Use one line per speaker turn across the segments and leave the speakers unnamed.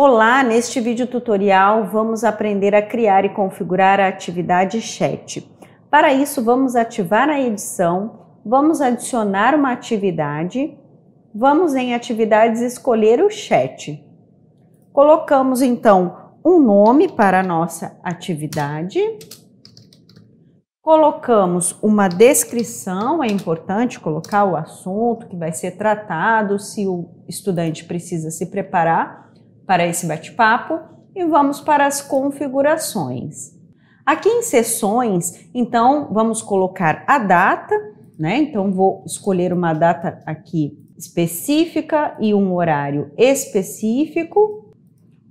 Olá, neste vídeo tutorial vamos aprender a criar e configurar a atividade chat. Para isso, vamos ativar a edição, vamos adicionar uma atividade, vamos em atividades escolher o chat. Colocamos então um nome para a nossa atividade, colocamos uma descrição, é importante colocar o assunto que vai ser tratado, se o estudante precisa se preparar, para esse bate-papo e vamos para as configurações. Aqui em sessões, então vamos colocar a data, né? Então vou escolher uma data aqui específica e um horário específico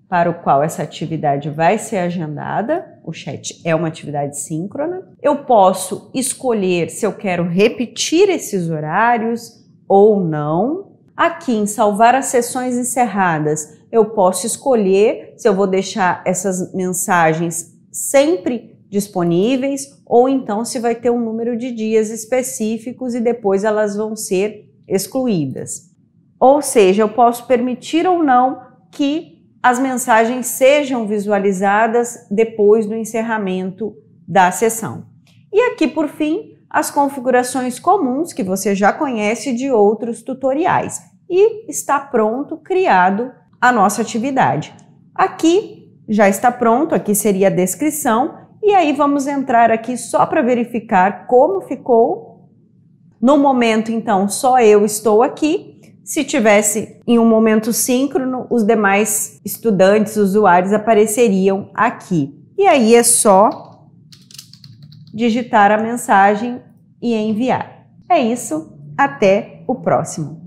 para o qual essa atividade vai ser agendada. O chat é uma atividade síncrona. Eu posso escolher se eu quero repetir esses horários ou não. Aqui em salvar as sessões encerradas, eu posso escolher se eu vou deixar essas mensagens sempre disponíveis ou então se vai ter um número de dias específicos e depois elas vão ser excluídas. Ou seja, eu posso permitir ou não que as mensagens sejam visualizadas depois do encerramento da sessão. E aqui, por fim, as configurações comuns que você já conhece de outros tutoriais e está pronto, criado a nossa atividade. Aqui já está pronto, aqui seria a descrição, e aí vamos entrar aqui só para verificar como ficou. No momento, então, só eu estou aqui. Se tivesse em um momento síncrono, os demais estudantes, usuários apareceriam aqui. E aí é só digitar a mensagem e enviar. É isso, até o próximo.